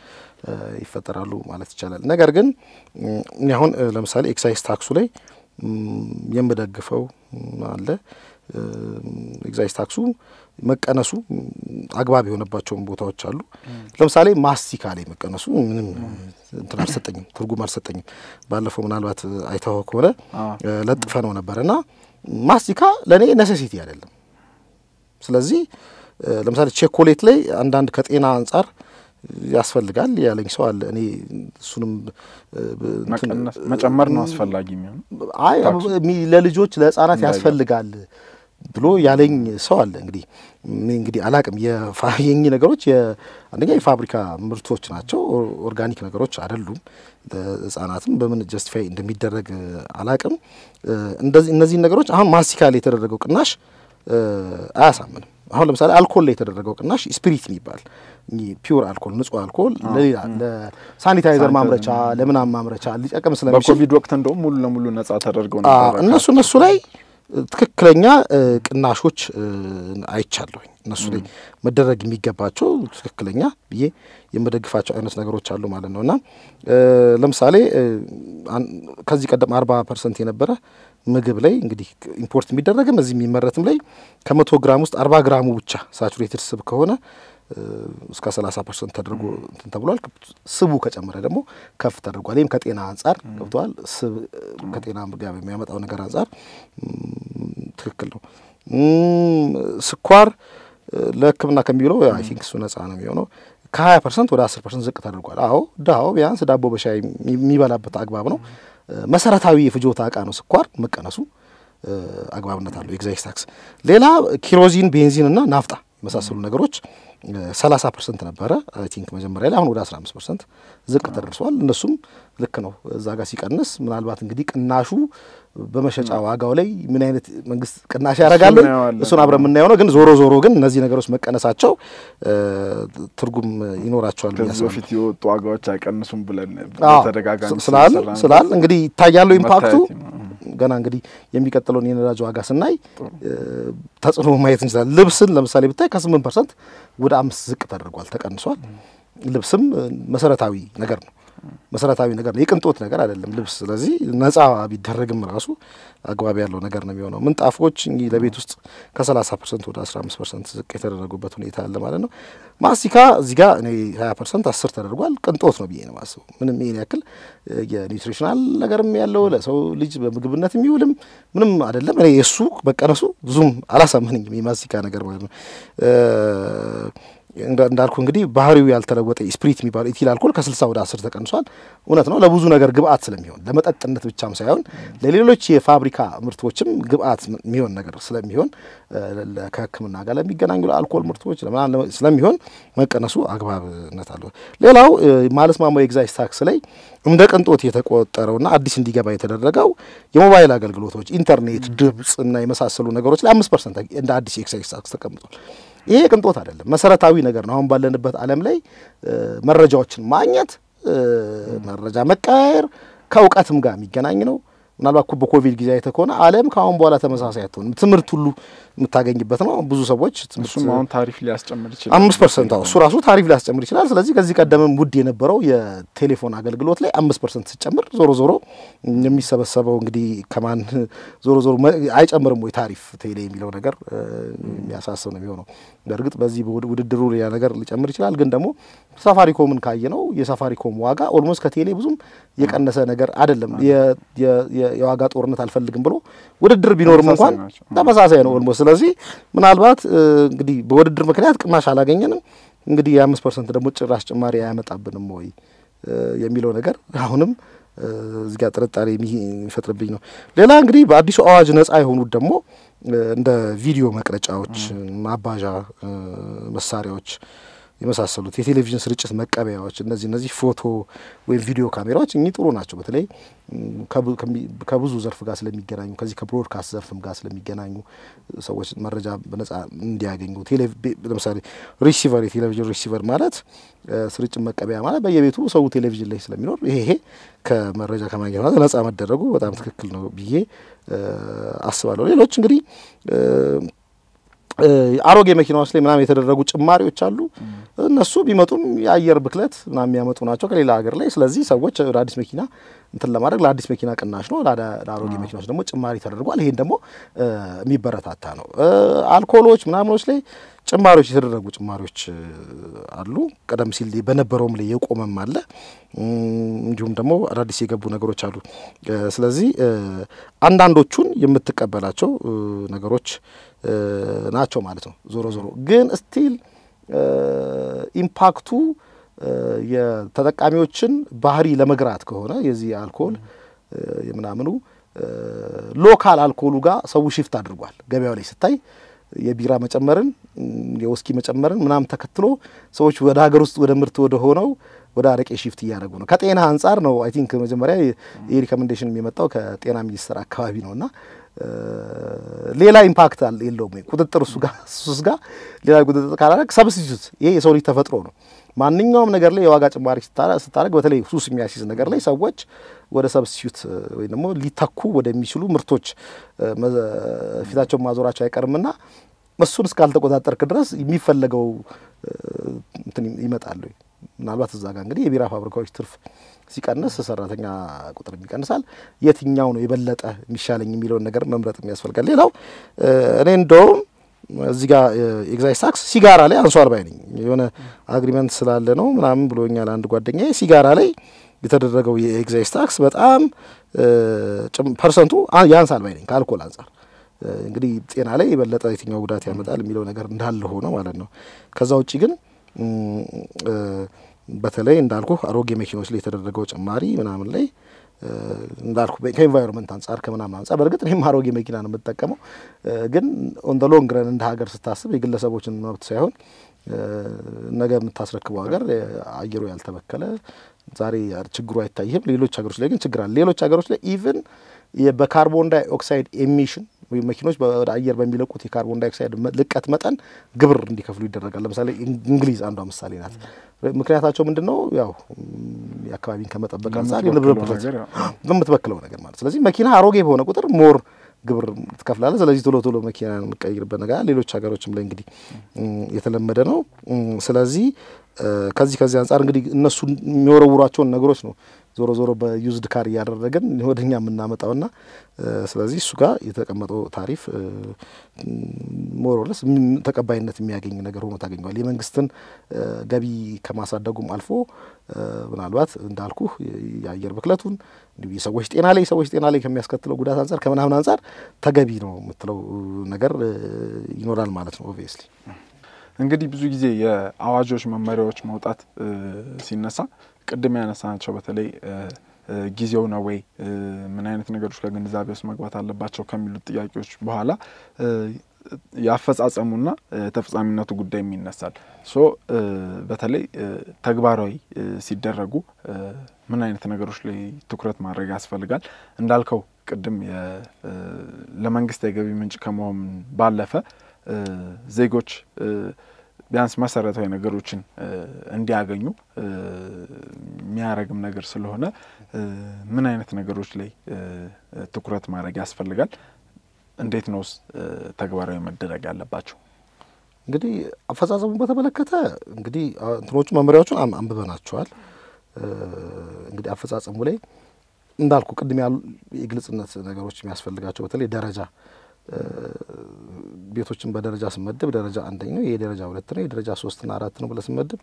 ይፈጠራሉ ማለት ይቻላል። ነገር ግን አሁን ለምሳሌ ኤክሳይዝ ታክሱ ላይ የምደግፈው አለ ኤግዛይዝ ታክሱ መቀነሱ አግባብ የሆነባቸውን ቦታዎች አሉ። ለምሳሌ ማስቲካ ላይ መቀነሱ ምንም እንትን አልሰጠኝም፣ ትርጉም አልሰጠኝም። ባለፈው ምናልባት አይተው ከሆነ ለጥፈ ነው ነበር እና ማስቲካ ለእኔ ነሴሲቲ አይደለም። ስለዚህ ለምሳሌ ቼኮሌት ላይ አንዳንድ ከጤና አንጻር ያስፈልጋል ያለኝ ሰው አለ። እኔ እሱንም መጨመር ነው አስፈላጊ የሚሆነው። አይ ለልጆች ለህጻናት ያስፈልጋል ብሎ ያለኝ ሰው አለ። እንግዲህ እንግዲህ አላቅም የኝ ነገሮች አንደኛ የፋብሪካ ምርቶች ናቸው፣ ኦርጋኒክ ነገሮች አይደሉም። ህጻናትም በምን ጀስቲፋይ እንደሚደረግ አላቅም። እነዚህን ነገሮች አሁን ማስቲካ ላይ የተደረገው ቅናሽ አያሳምንም። አሁን ለምሳሌ አልኮል ላይ የተደረገው ቅናሽ ስፒሪት የሚባል ፒውር አልኮል ንጹህ አልኮል ለሌላ ለሳኒታይዘር ማምረቻ ለምናም ማምረቻ ሊጠቀም ስለሚችል በኮቪድ ወቅት እንደውም ሙሉ ለሙሉ ነጻ ተደርገው ነበር። እነሱ እነሱ ላይ ትክክለኛ ቅናሾች አይቻለሁኝ። እነሱ ላይ መደረግ የሚገባቸው ትክክለኛ ብዬ የምደግፋቸው አይነት ነገሮች አሉ ማለት ነው እና ለምሳሌ ከዚህ ቀደም አርባ ፐርሰንት የነበረ ምግብ ላይ እንግዲህ ኢምፖርት የሚደረግም እዚህ የሚመረትም ላይ ከመቶ ግራም ውስጥ አርባ ግራሙ ብቻ ሳቹሬትድ ስብ ከሆነ እስከ 30 ፐርሰንት ተደርጎ እንትን ተብሏል። ስቡ ከጨመረ ደግሞ ከፍ ተደርጓል። ይህም ከጤና አንጻር ገብተዋል። ስብ ከጤና ጋር የሚያመጣው ነገር አንጻር ትክክል ነው። ስኳር ለሕክምና ከሚውለው አይ ቲንክ እሱ ነጻ ነው የሚሆነው። ከ20 ፐርሰንት ወደ 10 ፐርሰንት ዝቅ ተደርጓል። አዎ ድሃው ቢያንስ ዳቦ በሻይ የሚበላበት አግባብ ነው። መሰረታዊ የፍጆታ እቃ ነው ስኳር መቀነሱ አግባብነት አለው። ኤግዛይስ ታክስ ሌላ ኪሮዚን፣ ቤንዚን እና ናፍጣ መሳሰሉ ነገሮች 30 ፐርሰንት ነበረ አይ ቲንክ መጀመሪያ ላይ አሁን ወደ 15 ፐርሰንት ዝቅ ተደርሷል። እነሱም ልክ ነው እዛ ጋር ሲቀንስ ምናልባት እንግዲህ ቅናሹ በመሸጫ ዋጋው ላይ ምን አይነት መንግስት ቅናሽ ያደርጋል እሱን አብረ የምናየው ነው። ግን ዞሮ ዞሮ ግን እነዚህ ነገሮች መቀነሳቸው ትርጉም ይኖራቸዋል። ከዚህ በፊት የወጡ ዋጋዎች አይቀንሱም ብለን ተደጋጋሚ ስላል እንግዲህ ይታያሉ ኢምፓክቱ ገና እንግዲህ የሚቀጥለውን የነዳጅ ዋጋ ስናይ ተጽዕኖ ማየት እንችላለን። ልብስን ለምሳሌ ብታይ ከስምንት ፐርሰንት ወደ አምስት ዝቅ ተደርጓል፣ ተቀንሷል። ልብስም መሰረታዊ ነገር ነው መሰረታዊ ነገር ነው፣ የቅንጦት ነገር አይደለም ልብስ። ስለዚህ ነፃ ቢደረግም ራሱ አግባብ ያለው ነገር ነው የሚሆነው። ምንጣፎች እንግዲህ ለቤት ውስጥ ከ30 ፐርሰንት ወደ 15 ፐርሰንት ዝቅ የተደረጉበት ሁኔታ አለ ማለት ነው። ማስቲካ እዚህ ጋር እኔ 20 ፐርሰንት አስር ተደርጓል። ቅንጦት ነው ብዬ ነው ማስቡ። ምንም ይሄን ያክል የኒውትሪሽናል ነገርም ያለው ለሰው ልጅ በምግብነት የሚውልም ምንም አይደለም። እኔ የእሱ መቀነሱ ብዙም አላሳመነኝም የማስቲካ ነገር ማለት ነው። እንዳልኩ እንግዲህ ባህሪው ያልተለወጠ ስፕሪት የሚባለው ኢቲል አልኮል ከስልሳ ወደ አስር ተቀንሷል። እውነት ነው። ለብዙ ነገር ግብአት ስለሚሆን ለመጠጥነት ብቻም ሳይሆን ለሌሎች የፋብሪካ ምርቶችም ግብአት የሚሆን ነገር ስለሚሆን ከሕክምና ጋር ለሚገናኙ ለአልኮል ምርቶች ስለሚሆን መቀነሱ አግባብነት አለ። ሌላው ማለስማማው ኤግዛይዝ ታክስ ላይ እንደ ቅንጦት የተቆጠረውና አዲስ እንዲገባ የተደረገው የሞባይል አገልግሎቶች ኢንተርኔት፣ ድምጽ እና የመሳሰሉ ነገሮች ላይ አምስት ፐርሰንት እንደ አዲስ ኤክሳይዝ ታክስ ተቀምጧል። ይሄ ቅንጦት አይደለም፣ መሰረታዊ ነገር ነው። አሁን ባለንበት ዓለም ላይ መረጃዎችን ማግኘት፣ መረጃ መቀያየር ከእውቀትም ጋር የሚገናኝ ነው። ምናልባት እኮ በኮቪድ ጊዜ አይተህ ከሆነ አለም ከአሁን በኋላ ተመሳሳይ አትሆንም። ትምህርት ሁሉ የምታገኝበት ነው። ብዙ ሰዎች እሱም አሁን ታሪፍ ሊያስጨምር ይችላል። አምስት ፐርሰንት እሱ ራሱ ታሪፍ ሊያስጨምር ይችላል። ስለዚህ ከዚህ ቀደምም ውድ የነበረው የቴሌፎን አገልግሎት ላይ አምስት ፐርሰንት ሲጨምር ዞሮ ዞሮ የሚሰበሰበው እንግዲህ ከማን [LAUGHS] ዞሮ ዞሮ አይጨምርም ወይ ታሪፍ ቴሌ የሚለው ነገር የሚያሳስብ ነው የሚሆነው። በእርግጥ በዚህ ውድድሩ ሌላ ነገር ሊጨምር ይችላል። ግን ደግሞ ሳፋሪኮምን ካየ ነው የሳፋሪኮም ዋጋ ኦልሞስት ከቴሌ ብዙም የቀነሰ ነገር አይደለም። የዋጋ ጦርነት አልፈልግም ብሎ ውድድር ቢኖርም እንኳን ተመሳሳይ ነው ኦልሞስት። ስለዚህ ምናልባት እንግዲህ በውድድር ምክንያት ቅናሽ አላገኘንም እንግዲህ የአምስት ፐርሰንት ደግሞ ጭራሽ ጭማሪ አያመጣብንም ወይ የሚለው ነገር አሁንም እዚህ ጋር ጥርጣሬ የሚፈጥርብኝ ነው። ሌላ እንግዲህ በአዲሱ አዋጅ ነጻ የሆኑት ደግሞ እንደ ቪዲዮ መቅረጫዎች፣ ማባዣ መሳሪያዎች የመሳሰሉት የቴሌቪዥን ስርጭት መቀበያዎች፣ እነዚህ እነዚህ ፎቶ ወይም ቪዲዮ ካሜራዎች እኚህ ጥሩ ናቸው። በተለይ ከብዙ ዘርፍ ጋር ስለሚገናኙ ከዚህ ከብሮድካስት ዘርፍም ጋር ስለሚገናኙ ሰዎች መረጃ በነጻ እንዲያገኙ ለምሳሌ ሪሲቨር፣ የቴሌቪዥን ሪሲቨር ማለት ስርጭት መቀበያ ማለት በየቤቱ ሰው ቴሌቪዥን ላይ ስለሚኖር ይሄ ይሄ ከመረጃ ከማግኘት ማለት ነጻ መደረጉ በጣም ትክክል ነው ብዬ አስባለሁ። ሌሎች እንግዲህ አሮጌ መኪናዎች ላይ ምናምን የተደረጉ ጭማሪዎች አሉ። እነሱ ቢመጡም የአየር ብክለት ምናምን የሚያመጡ ናቸው ከሌላ ሀገር ላይ። ስለዚህ ሰዎች ወደ አዲስ መኪና እንትን ለማድረግ ለአዲስ መኪና ቅናሽ ነው፣ ለአሮጌ መኪናዎች ደግሞ ጭማሪ ተደርጓል። ይሄን ደግሞ የሚበረታታ ነው። አልኮሎች ምናምኖች ላይ ጭማሪዎች የተደረጉ ጭማሪዎች አሉ። ቀደም ሲል በነበረውም ላይ የቆመም አለ። እንዲሁም ደግሞ አዳዲስ የገቡ ነገሮች አሉ። ስለዚህ አንዳንዶቹን የምትቀበላቸው ነገሮች ናቸው ማለት ነው። ዞሮ ዞሮ ግን ስቲል ኢምፓክቱ የተጠቃሚዎችን ባህሪ ለመግራት ከሆነ የዚህ አልኮል የምናምኑ ሎካል አልኮሉ ጋር ሰው ሽፍት አድርጓል። ገበያው ላይ ስታይ የቢራ መጨመርን የወስኪ መጨመርን ምናምን ተከትሎ ሰዎች ወደ ሀገር ውስጥ ወደ ምርት ወደ ሆነው ወደ አረቄ ሽፍት እያደረጉ ነው። ከጤና አንጻር ነው። አይ ቲንክ መጀመሪያ ይህ ሪኮመንዴሽን የሚመጣው ከጤና ሚኒስቴር አካባቢ ነው እና ሌላ ኢምፓክት የለውም። ቁጥጥር እሱ ጋር ሱስ ጋር ሌላ ቁጥጥር ካላረግ ሰብስቲቱት ይሄ የሰው ልጅ ተፈጥሮ ነው። ማንኛውም ነገር ላይ የዋጋ ጭማሪ ስታደርግ በተለይ ሱስ የሚያስይዝ ነገር ላይ ሰዎች ወደ ሰብስቲዩት ወይም ደግሞ ሊተኩ ወደሚችሉ ምርቶች ፊታቸውን ማዞራቸው አይቀርምና እሱን እስካልተቆጣጠርክ ድረስ የሚፈለገው እንትን ይመጣሉ። ምናልባት እዛ ጋር እንግዲህ የቢራ ፋብሪካዎች ትርፍ ሲቀንስ ሰራተኛ ቁጥር ይቀንሳል። የትኛው ነው የበለጠ የሚሻለኝ የሚለውን ነገር መምረጥ የሚያስፈልጋል። ሌላው እኔ እንደውም እዚህ ጋር ታክስ ሲጋራ ላይ አንሷል ባይ ነኝ። የሆነ አግሪመንት ስላለ ነው ምናምን ብሎኛል አንድ ጓደኛ። ሲጋራ ላይ የተደረገው የኤግዛይስ ታክስ በጣም ፐርሰንቱ ያንሳል ባይ ነኝ ከአልኮል አንጻር። እንግዲህ ጤና ላይ የበለጠ የትኛው ጉዳት ያመጣል የሚለው ነገር እንዳለ ሆነ ማለት ነው። ከዛ ውጭ ግን በተለይ እንዳልኩ አሮጌ መኪኖች ላይ የተደረገው ጭማሪ ምናምን ላይ እንዳልኩ ከኤንቫይሮንመንት አንጻር ከምናምን አንጻር በእርግጥ እኔም አሮጌ መኪና ነው የምጠቀመው፣ ግን ኦንደ ሎንግ ረን እንደ ሀገር ስታስብ የግለሰቦችን መብት ሳይሆን ነገ የምታስረክበው ሀገር አየሩ ያልተበከለ ዛሬ ችግሩ አይታይህም። ሌሎች ሀገሮች ላይ ግን ችግር አለ። ሌሎች ሀገሮች ላይ ኢቭን በካርቦን ዳይኦክሳይድ ኦክሳይድ ኤሚሽን መኪኖች ወደ አየር በሚለቁት የካርቦን ዳይኦክሳይድ ልቀት መጠን ግብር እንዲከፍሉ ይደረጋል። ለምሳሌ እንግሊዝ አንዷ ምሳሌ ናት። ምክንያታቸው ምንድን ነው? ያው የአካባቢን ከመጠበቅ አንጻር የንብረት በምትበክለው ነገር ማለት ስለዚህ መኪና አሮጌ በሆነ ቁጥር ሞር ግብር ትከፍላለ። ስለዚህ ቶሎ ቶሎ መኪና የምንቀይርበት ነገር ሌሎች ሀገሮችም ላይ እንግዲህ የተለመደ ነው። ስለዚህ ከዚህ ከዚህ አንጻር እንግዲህ እነሱ የሚወረውሯቸውን ነገሮች ነው ዞሮ ዞሮ በዩዝድ ካር እያደረገን ወደኛ የምናመጣውና ስለዚህ እሱ ጋር የተቀመጠው ታሪፍ ሞሮለስ ተቀባይነት የሚያገኝ ነገር ሆኖ ታገኘዋል። የመንግስትን ገቢ ከማሳደጉም አልፎ ምናልባት እንዳልኩ የአየር ብክለቱን እንዲሁ የሰዎች ጤና ላይ የሰዎች ጤና ላይ ከሚያስከትለው ጉዳት አንጻር ከምናምን አንጻር ተገቢ ነው የምትለው ነገር ይኖራል ማለት ነው ኦብቪየስሊ። እንግዲህ ብዙ ጊዜ የአዋጆች መመሪያዎች መውጣት ሲነሳ ቅድም ያነሳናቸው በተለይ ጊዜው ነው ወይ ምን አይነት ነገሮች ለግንዛቤ ውስጥ መግባት አለባቸው ከሚሉት ጥያቄዎች በኋላ የአፈጻጸሙና ተፈጻሚነቱ ጉዳይ ይነሳል። ሶ በተለይ ተግባራዊ ሲደረጉ ምን አይነት ነገሮች ላይ ትኩረት ማድረግ ያስፈልጋል? እንዳልከው ቅድም ለመንግስት የገቢ ምንጭ ከመሆን ባለፈ ዜጎች ቢያንስ መሰረታዊ ነገሮችን እንዲያገኙ የሚያረግም ነገር ስለሆነ ምን አይነት ነገሮች ላይ ትኩረት ማድረግ ያስፈልጋል? እንዴት ነውስ ተግባራዊ መደረግ ያለባቸው? እንግዲህ አፈጻጸሙን በተመለከተ እንግዲህ እንትኖቹ መመሪያዎቹን አንብበናቸዋል። እንግዲህ አፈጻጸሙ ላይ እንዳልኩ ቅድም ያሉ የግልጽነት ነገሮች የሚያስፈልጋቸው በተለይ ደረጃ ቤቶችን በደረጃ ስመድብ ደረጃ አንደኝ ነው፣ ይሄ ደረጃ ሁለት ነው፣ የደረጃ ሶስትና አራት ነው ብለህ ስመድብ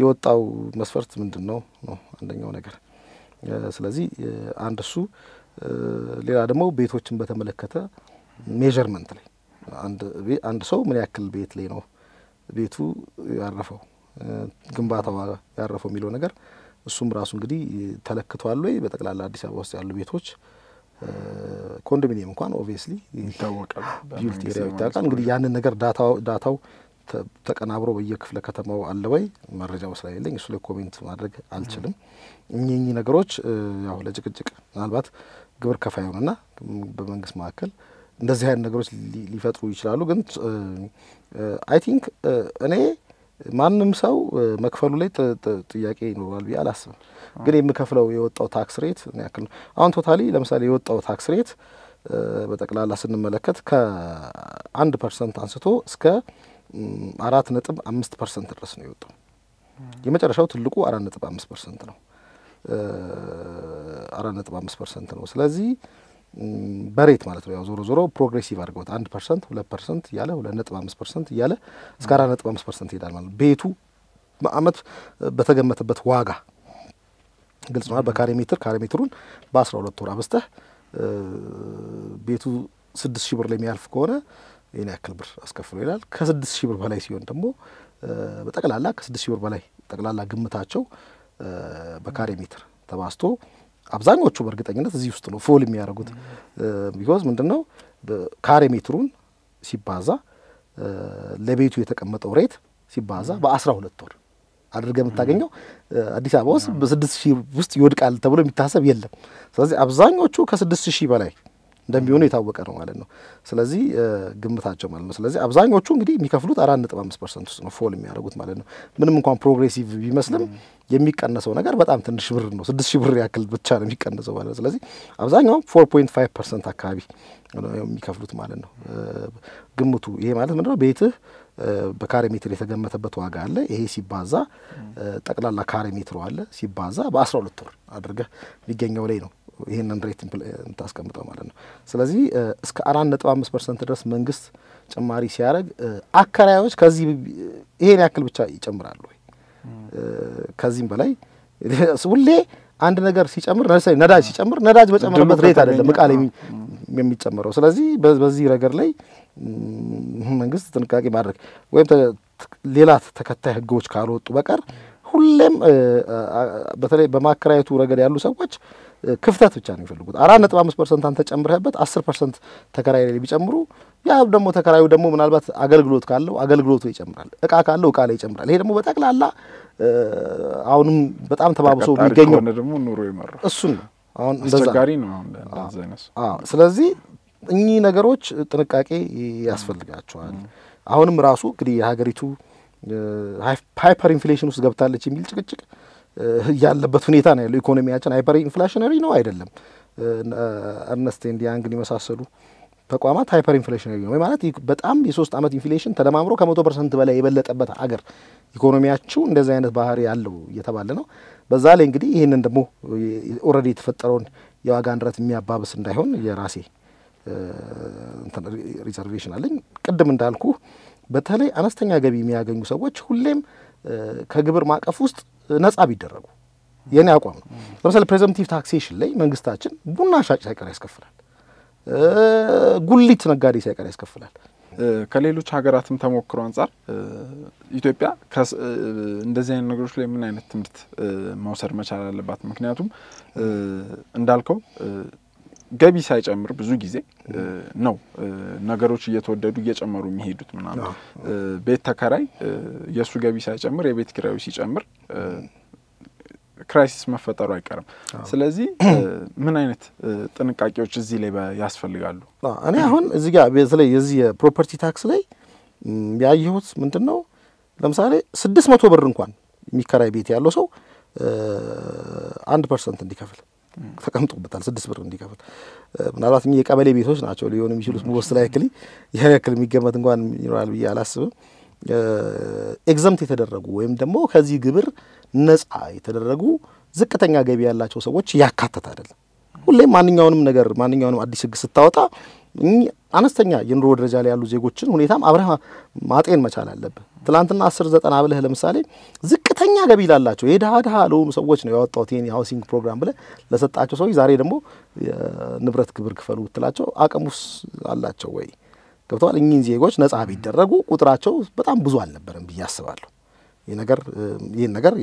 የወጣው መስፈርት ምንድን ነው ነው አንደኛው ነገር። ስለዚህ አንድ እሱ፣ ሌላ ደግሞ ቤቶችን በተመለከተ ሜዥርመንት ላይ አንድ ሰው ምን ያክል ቤት ላይ ነው ቤቱ ያረፈው ግንባታው ያረፈው የሚለው ነገር እሱም ራሱ እንግዲህ ተለክቷል ወይ በጠቅላላ አዲስ አበባ ውስጥ ያሉ ቤቶች ኮንዶሚኒየም እንኳን ኦብቪየስሊ ይታወቃል ይታወቃል። እንግዲህ ያንን ነገር ዳታው ተቀናብሮ በየክፍለ ከተማው አለ ወይ መረጃው ስለሌለኝ እሱ ላይ ኮሜንት ማድረግ አልችልም። እኚህ ነገሮች ያው ለጭቅጭቅ ምናልባት ግብር ከፋ ይሆንና በመንግስት መካከል እንደዚህ አይነት ነገሮች ሊፈጥሩ ይችላሉ። ግን አይ ቲንክ እኔ ማንም ሰው መክፈሉ ላይ ጥያቄ ይኖራል ብዬ አላስብም። ግን የምከፍለው የወጣው ታክስ ሬት ያክል ነው? አሁን ቶታሊ ለምሳሌ የወጣው ታክስ ሬት በጠቅላላ ስንመለከት ከአንድ ፐርሰንት አንስቶ እስከ አራት ነጥብ አምስት ፐርሰንት ድረስ ነው የወጣው። የመጨረሻው ትልቁ አራት ነጥብ አምስት ፐርሰንት ነው። አራት ነጥብ አምስት ፐርሰንት ነው። ስለዚህ በሬት ማለት ነው። ያው ዞሮ ዞሮ ፕሮግሬሲቭ አድርገውት አንድ ፐርሰንት ሁለት ፐርሰንት እያለ ሁለት ነጥብ አምስት ፐርሰንት እያለ እስከ አራት ነጥብ አምስት ፐርሰንት ይሄዳል ማለት ነው። ቤቱ በአመት በተገመተበት ዋጋ ግልጽ ነዋል። በካሬ ሜትር ካሬ ሜትሩን በአስራ ሁለት ወር አብስተህ ቤቱ ስድስት ሺህ ብር ላይ የሚያልፍ ከሆነ ይህን ያክል ብር አስከፍሎ ይላል። ከስድስት ሺህ ብር በላይ ሲሆን ደግሞ በጠቅላላ ከስድስት ሺህ ብር በላይ ጠቅላላ ግምታቸው በካሬ ሜትር ተባዝቶ አብዛኞቹ በእርግጠኝነት እዚህ ውስጥ ነው ፎል የሚያደርጉት። ቢኮዝ ምንድን ነው ካሬ ሜትሩን ሲባዛ ለቤቱ የተቀመጠው ሬት ሲባዛ በአስራ ሁለት ወር አድርገ የምታገኘው አዲስ አበባ ውስጥ በስድስት ሺህ ውስጥ ይወድቃል ተብሎ የሚታሰብ የለም። ስለዚህ አብዛኞቹ ከስድስት ሺህ በላይ እንደሚሆኑ የታወቀ ነው ማለት ነው። ስለዚህ ግምታቸው ማለት ነው። ስለዚህ አብዛኞቹ እንግዲህ የሚከፍሉት አራት ነጥብ አምስት ፐርሰንት ውስጥ ነው ፎል የሚያደርጉት ማለት ነው። ምንም እንኳን ፕሮግሬሲቭ ቢመስልም የሚቀነሰው ነገር በጣም ትንሽ ብር ነው። ስድስት ሺህ ብር ያክል ብቻ ነው የሚቀነሰው ማለት ነው። ስለዚህ አብዛኛውም ፎር ፖይንት ፋይቭ ፐርሰንት አካባቢ የሚከፍሉት ማለት ነው ግምቱ። ይሄ ማለት ምንድነው ቤትህ በካሬ ሜትር የተገመተበት ዋጋ አለ። ይሄ ሲባዛ ጠቅላላ ካሬ ሜትሩ አለ ሲባዛ በአስራ ሁለት ወር አድርገህ የሚገኘው ላይ ነው ይህንን ሬት እንታስቀምጠው ማለት ነው። ስለዚህ እስከ አራት ነጥብ አምስት ፐርሰንት ድረስ መንግስት ጭማሪ ሲያደርግ አከራዮች ከዚህ ይሄን ያክል ብቻ ይጨምራሉ ወይ? ከዚህም በላይ ሁሌ አንድ ነገር ሲጨምር ነዳጅ ሲጨምር ነዳጅ በጨመረበት ሬት አይደለም እቃ ላይ የሚጨምረው። ስለዚህ በዚህ ረገድ ላይ መንግስት ጥንቃቄ ማድረግ ወይም ሌላ ተከታይ ህጎች ካልወጡ በቀር ሁሌም በተለይ በማከራየቱ ረገድ ያሉ ሰዎች ክፍተት ብቻ ነው የሚፈልጉት። አራት ነጥብ አምስት ፐርሰንት አንተ ጨምረህበት አስር ፐርሰንት ተከራይ ላይ ቢጨምሩ ያ ደግሞ ተከራዩ ደግሞ ምናልባት አገልግሎት ካለው አገልግሎቱ ይጨምራል፣ እቃ ካለው እቃ ላይ ይጨምራል። ይሄ ደግሞ በጠቅላላ አሁንም በጣም ተባብሶ የሚገኘው እሱን ነው። አሁን አስቸጋሪ ነው። ስለዚህ እኚህ ነገሮች ጥንቃቄ ያስፈልጋቸዋል። አሁንም ራሱ እንግዲህ የሀገሪቱ ሃይፐር ኢንፍሌሽን ውስጥ ገብታለች የሚል ጭቅጭቅ ያለበት ሁኔታ ነው ያለው። ኢኮኖሚያችን ሃይፐር ኢንፍላሽነሪ ነው አይደለም። እርነስት ኤንድ ያንግን የመሳሰሉ ተቋማት ሃይፐር ኢንፍሌሽነሪ ነው ማለት በጣም የሶስት ዓመት ኢንፍሌሽን ተደማምሮ ከመቶ ፐርሰንት በላይ የበለጠበት አገር ኢኮኖሚያችሁ እንደዚህ አይነት ባህሪ አለው እየተባለ ነው። በዛ ላይ እንግዲህ ይህንን ደግሞ ኦልሬዲ የተፈጠረውን የዋጋ ንረት የሚያባብስ እንዳይሆን የራሴ ሪዘርቬሽን አለኝ። ቅድም እንዳልኩ በተለይ አነስተኛ ገቢ የሚያገኙ ሰዎች ሁሌም ከግብር ማዕቀፍ ውስጥ ነጻ ቢደረጉ የኔ አቋም ነው። ለምሳሌ ፕሬዘምቲቭ ታክሴሽን ላይ መንግስታችን ቡና ሻጭ ሳይቀር ያስከፍላል። ጉሊት ነጋዴ ሳይቀር ያስከፍላል። ከሌሎች ሀገራትም ተሞክሮ አንጻር ኢትዮጵያ እንደዚህ አይነት ነገሮች ላይ ምን አይነት ትምህርት መውሰድ መቻል አለባት? ምክንያቱም እንዳልከው ገቢ ሳይጨምር ብዙ ጊዜ ነው ነገሮች እየተወደዱ እየጨመሩ የሚሄዱት ምናምን ቤት ተከራይ የእሱ ገቢ ሳይጨምር የቤት ኪራዩ ሲጨምር ክራይሲስ መፈጠሩ አይቀርም። ስለዚህ [CLEARS THROAT] ምን አይነት ጥንቃቄዎች እዚህ ላይ ያስፈልጋሉ? እኔ አሁን እዚህ ጋር በተለይ የዚህ የፕሮፐርቲ ታክስ ላይ ያየሁት ምንድን ነው፣ ለምሳሌ ስድስት መቶ ብር እንኳን የሚከራይ ቤት ያለው ሰው አንድ ፐርሰንት እንዲከፍል ተቀምጦበታል። ስድስት ብር እንዲከፍል ምናልባት የቀበሌ ቤቶች ናቸው ሊሆኑ የሚችሉት ሞስት ላይክሊ ይህን ያክል የሚገመት እንኳን ይኖራል ብዬ አላስብም። ኤግዘምት የተደረጉ ወይም ደግሞ ከዚህ ግብር ነጻ የተደረጉ ዝቅተኛ ገቢ ያላቸው ሰዎች ያካተት አይደለም። ሁሌም ማንኛውንም ነገር ማንኛውንም አዲስ ህግ ስታወጣ አነስተኛ የኑሮ ደረጃ ላይ ያሉ ዜጎችን ሁኔታም አብረህ ማጤን መቻል አለብህ። ትላንትና አስር ዘጠና ብለህ ለምሳሌ ዝቅተኛ ገቢ ላላቸው የድሃ ድሃ ለሆኑ ሰዎች ነው ያወጣሁት ይህን የሀውሲንግ ፕሮግራም ብለህ ለሰጣቸው ሰዎች ዛሬ ደግሞ ንብረት ግብር ክፈሉ ብትላቸው አቅሙስ አላቸው ወይ? ገብተዋል። እኚህን ዜጎች ነጻ ቢደረጉ ቁጥራቸው በጣም ብዙ አልነበረም ብዬ አስባለሁ። ይህን ነገር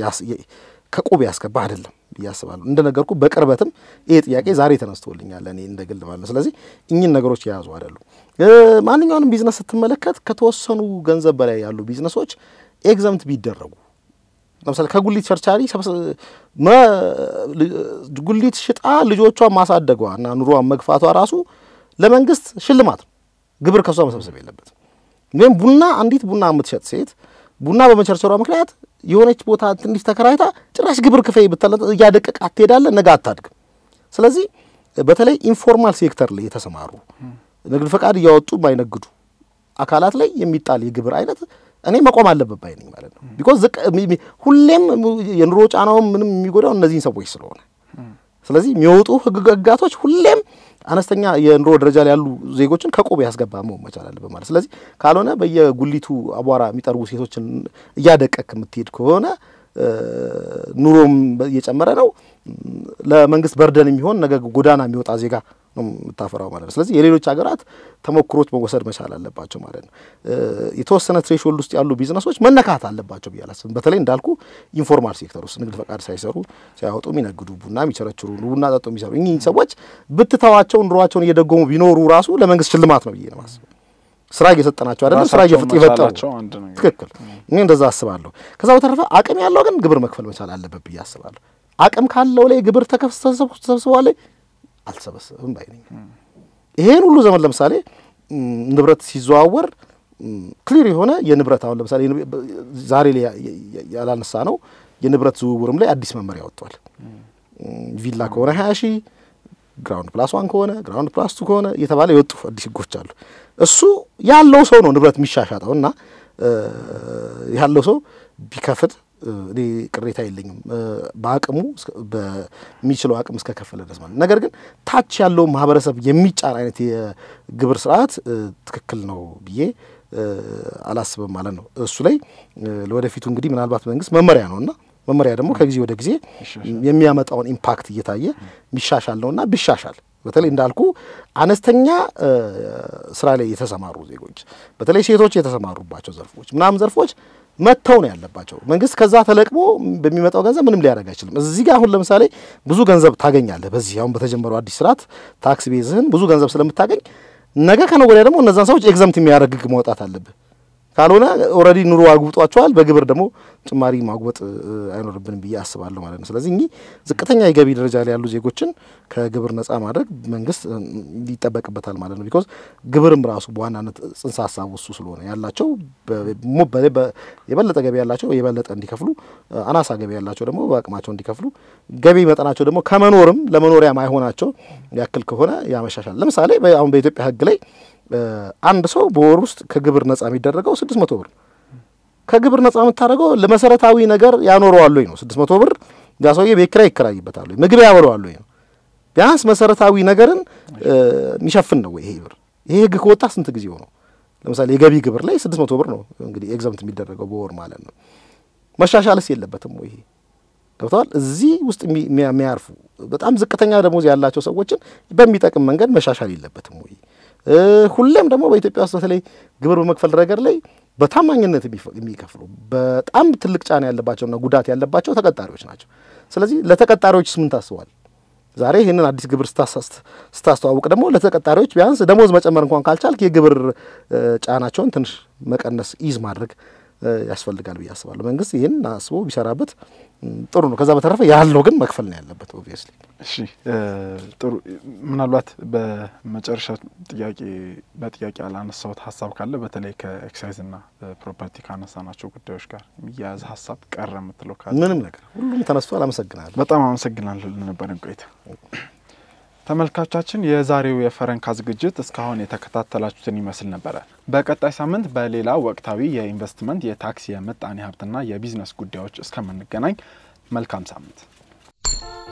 ከቁብ ያስገባ አይደለም ብዬ አስባለሁ። እንደነገርኩ በቅርበትም ይሄ ጥያቄ ዛሬ ተነስቶልኛል እኔ እንደ ግል ማለት ስለዚህ እኚህን ነገሮች የያዙ አይደሉም። ማንኛውንም ቢዝነስ ስትመለከት ከተወሰኑ ገንዘብ በላይ ያሉ ቢዝነሶች ኤግዘምት ቢደረጉ ለምሳሌ ከጉሊት ቸርቻሪ ጉሊት ሽጣ ልጆቿን ማሳደጓ እና ኑሮዋን መግፋቷ ራሱ ለመንግስት ሽልማት ነው። ግብር ከሷ መሰብሰብ የለበትም። ግን ቡና አንዲት ቡና የምትሸጥ ሴት ቡና በመቸርቸሯ ምክንያት የሆነች ቦታ ትንሽ ተከራይታ ጭራሽ ግብር ክፈይ ብታለ እያደቀቅ አትሄዳለ፣ ነገ አታድግም። ስለዚህ በተለይ ኢንፎርማል ሴክተር ላይ የተሰማሩ ንግድ ፈቃድ እያወጡ የማይነግዱ አካላት ላይ የሚጣል የግብር አይነት እኔ መቆም አለበት ባይ ነኝ ማለት ነው። ቢኮዝ ሁሌም የኑሮ ጫናውን ምንም የሚጎዳው እነዚህን ሰዎች ስለሆነ ስለዚህ የሚወጡ ህግጋቶች ሁሌም አነስተኛ የኑሮ ደረጃ ላይ ያሉ ዜጎችን ከቆብ ያስገባ መሆን መቻል አለበት ማለት። ስለዚህ ካልሆነ በየጉሊቱ አቧራ የሚጠርጉ ሴቶችን እያደቀክ የምትሄድ ከሆነ ኑሮም እየጨመረ ነው። ለመንግስት በርደን የሚሆን ነገ ጎዳና የሚወጣ ዜጋ ነው የምታፈራው ማለት ነው። ስለዚህ የሌሎች ሀገራት ተሞክሮች መወሰድ መቻል አለባቸው ማለት ነው። የተወሰነ ትሬሾልድ ውስጥ ያሉ ቢዝነሶች መነካት አለባቸው ብዬ አላስብም። በተለይ እንዳልኩ ኢንፎርማል ሴክተር ውስጥ ንግድ ፈቃድ ሳይሰሩ ሳያወጡ የሚነግዱ ቡና የሚቸረችሩ፣ ቡና ጠጡ የሚሰሩ እኚህ ሰዎች ብትተዋቸው ኑሯቸውን እየደጎሙ ቢኖሩ ራሱ ለመንግስት ሽልማት ነው ብዬ ነው ማስብ ስራ እየሰጠናቸው አይደለም፣ ስራ እየፈጠሩ ትክክል። እኔ እንደዛ አስባለሁ። ከዛ በተረፈ አቅም ያለው ግን ግብር መክፈል መቻል አለበት ብዬ አስባለሁ። አቅም ካለው ላይ ግብር ተሰብስቧ ላይ አልሰበሰብም ባይ ነኝ። ይሄን ሁሉ ዘመን ለምሳሌ ንብረት ሲዘዋወር ክሊር የሆነ የንብረት አሁን ለምሳሌ ዛሬ ላይ ያላነሳ ነው የንብረት ዝውውርም ላይ አዲስ መመሪያ ወጥቷል። ቪላ ከሆነ ሀያ ሺህ ግራውንድ ፕላስ ዋን ከሆነ ግራውንድ ፕላስ ቱ ከሆነ እየተባለ የወጡ አዲስ ህጎች አሉ። እሱ ያለው ሰው ነው ንብረት የሚሻሻጠው እና ያለው ሰው ቢከፍል እኔ ቅሬታ የለኝም። በአቅሙ በሚችለው አቅም እስከከፈለ ድረስ ማለት ነገር ግን ታች ያለው ማህበረሰብ የሚጫር አይነት የግብር ስርዓት ትክክል ነው ብዬ አላስብም ማለት ነው። እሱ ላይ ለወደፊቱ እንግዲህ ምናልባት መንግስት መመሪያ እና መመሪያ ደግሞ ከጊዜ ወደ ጊዜ የሚያመጣውን ኢምፓክት እየታየ ነው እና ቢሻሻል በተለይ እንዳልኩ አነስተኛ ስራ ላይ የተሰማሩ ዜጎች በተለይ ሴቶች የተሰማሩባቸው ዘርፎች ምናምን ዘርፎች መተው ነው ያለባቸው። መንግስት ከዛ ተለቅሞ በሚመጣው ገንዘብ ምንም ሊያደርግ አይችልም። እዚህ ጋር አሁን ለምሳሌ ብዙ ገንዘብ ታገኛለህ። በዚህ አሁን በተጀመረው አዲስ ስርዓት ታክስ ቤዝህን ብዙ ገንዘብ ስለምታገኝ ነገ ከነገ ወዲያ ደግሞ እነዛን ሰዎች ኤግዘምት የሚያደርግ መውጣት አለብህ። ካልሆነ ኦልሬዲ ኑሮ አግብጧቸዋል። በግብር ደግሞ ጭማሪ ማጉበጥ አይኖርብንም ብዬ አስባለሁ ማለት ነው። ስለዚህ እኚህ ዝቅተኛ የገቢ ደረጃ ላይ ያሉ ዜጎችን ከግብር ነፃ ማድረግ መንግስት ይጠበቅበታል ማለት ነው። ቢኮዝ ግብርም ራሱ በዋናነት ጽንሰ ሀሳቡ እሱ ስለሆነ ያላቸው የበለጠ ገቢ ያላቸው የበለጠ እንዲከፍሉ፣ አናሳ ገቢ ያላቸው ደግሞ በአቅማቸው እንዲከፍሉ፣ ገቢ መጠናቸው ደግሞ ከመኖርም ለመኖሪያ ማይሆናቸው ያክል ከሆነ ያመሻሻል። ለምሳሌ አሁን በኢትዮጵያ ህግ ላይ አንድ ሰው በወር ውስጥ ከግብር ነጻ የሚደረገው ስድስት መቶ ብር ከግብር ነጻ የምታደርገው ለመሰረታዊ ነገር ያኖረዋል ወይ ነው። ስድስት መቶ ብር ያ ሰውዬ ቤት ኪራይ ይከራይበታል ወይ ምግብ ያበለዋል ወይ ነው። ቢያንስ መሰረታዊ ነገርን የሚሸፍን ነው ይሄ ብር። ይሄ ህግ ከወጣ ስንት ጊዜ ሆነው? ለምሳሌ የገቢ ግብር ላይ ስድስት መቶ ብር ነው እንግዲህ ኤግዛምት የሚደረገው በወር ማለት ነው። መሻሻልስ የለበትም ወይ? ይሄ ገብተዋል። እዚህ ውስጥ የሚያርፉ በጣም ዝቅተኛ ደሞዝ ያላቸው ሰዎችን በሚጠቅም መንገድ መሻሻል የለበትም ወይ? ሁሌም ደግሞ በኢትዮጵያ ውስጥ በተለይ ግብር በመክፈል ረገድ ላይ በታማኝነት የሚከፍሉ በጣም ትልቅ ጫና ያለባቸውና ጉዳት ያለባቸው ተቀጣሪዎች ናቸው። ስለዚህ ለተቀጣሪዎችስ ምን ታስቧል? ዛሬ ይህንን አዲስ ግብር ስታስተዋውቅ ደግሞ ለተቀጣሪዎች ቢያንስ ደሞዝ መጨመር እንኳን ካልቻልክ የግብር ጫናቸውን ትንሽ መቀነስ ኢዝ ማድረግ ያስፈልጋል ብዬ አስባለሁ። መንግስት ይህን አስቦ ቢሰራበት ጥሩ ነው። ከዛ በተረፈ ያለው ግን መክፈል ነው ያለበት ኦብቪየስሊ። እሺ ጥሩ። ምናልባት በመጨረሻ ጥያቄ በጥያቄ ያላነሳሁት ሀሳብ ካለ በተለይ ከኤክሳይዝ እና ፕሮፐርቲ ካነሳናቸው ጉዳዮች ጋር የሚያያዝ ሀሳብ ቀረ የምትለው ካለ? ምንም ነገር ሁሉም ተነስቷል። አመሰግናለሁ። በጣም አመሰግናለሁ ለነበረን ቆይታ። ተመልካቻችን የዛሬው የፈረንካ ዝግጅት እስካሁን የተከታተላችሁትን ይመስል ነበረ። በቀጣይ ሳምንት በሌላ ወቅታዊ የኢንቨስትመንት፣ የታክስ፣ የምጣኔ ሀብትና የቢዝነስ ጉዳዮች እስከምንገናኝ መልካም ሳምንት።